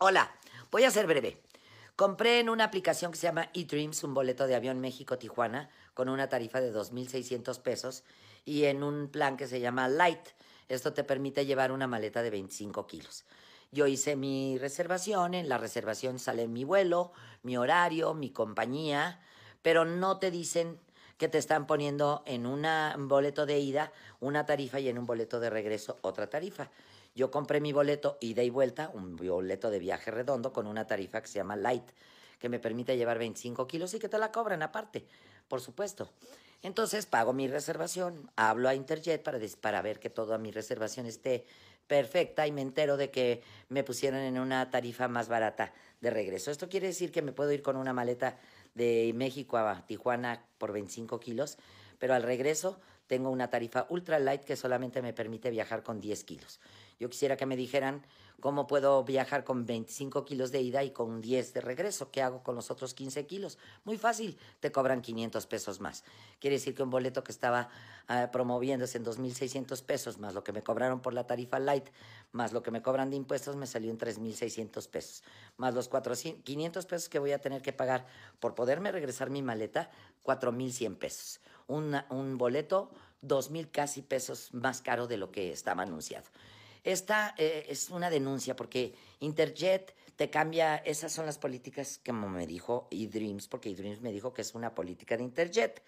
Hola, voy a ser breve. Compré en una aplicación que se llama eDreams un boleto de avión México-Tijuana con una tarifa de 2.600 pesos y en un plan que se llama Light. Esto te permite llevar una maleta de 25 kilos. Yo hice mi reservación, en la reservación sale mi vuelo, mi horario, mi compañía, pero no te dicen que te están poniendo en un boleto de ida una tarifa y en un boleto de regreso otra tarifa. Yo compré mi boleto ida y vuelta, un boleto de viaje redondo con una tarifa que se llama Light, que me permite llevar 25 kilos y que te la cobran aparte, por supuesto. Entonces pago mi reservación, hablo a Interjet para, para ver que toda mi reservación esté perfecta y me entero de que me pusieron en una tarifa más barata de regreso. Esto quiere decir que me puedo ir con una maleta de México a Tijuana por 25 kilos pero al regreso tengo una tarifa ultra light que solamente me permite viajar con 10 kilos. Yo quisiera que me dijeran cómo puedo viajar con 25 kilos de ida y con 10 de regreso. ¿Qué hago con los otros 15 kilos? Muy fácil, te cobran 500 pesos más. Quiere decir que un boleto que estaba promoviendo ah, promoviéndose en 2.600 pesos, más lo que me cobraron por la tarifa light, más lo que me cobran de impuestos, me salió en 3.600 pesos. Más los 500 pesos que voy a tener que pagar por poderme regresar mi maleta, 4.100 pesos un boleto dos mil casi pesos más caro de lo que estaba anunciado. Esta eh, es una denuncia porque Interjet te cambia, esas son las políticas que me dijo eDreams, porque eDreams me dijo que es una política de Interjet.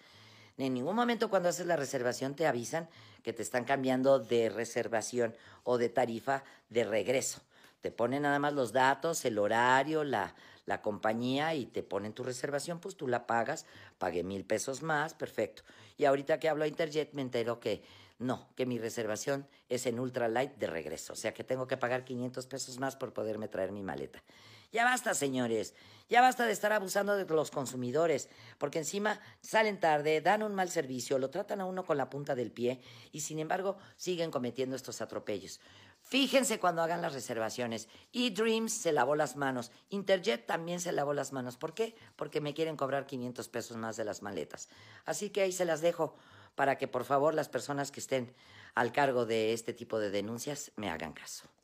En ningún momento cuando haces la reservación te avisan que te están cambiando de reservación o de tarifa de regreso. Te ponen nada más los datos, el horario, la, la compañía y te ponen tu reservación, pues tú la pagas, pagué mil pesos más, perfecto. Y ahorita que hablo a Interjet me entero que no, que mi reservación es en Ultralight de regreso, o sea que tengo que pagar 500 pesos más por poderme traer mi maleta. Ya basta, señores, ya basta de estar abusando de los consumidores, porque encima salen tarde, dan un mal servicio, lo tratan a uno con la punta del pie y sin embargo siguen cometiendo estos atropellos. Fíjense cuando hagan las reservaciones. Dreams se lavó las manos, Interjet también también se lavó las manos. ¿Por qué? Porque me quieren cobrar 500 pesos más de las maletas. Así que ahí se las dejo para que por favor las personas que estén al cargo de este tipo de denuncias me hagan caso.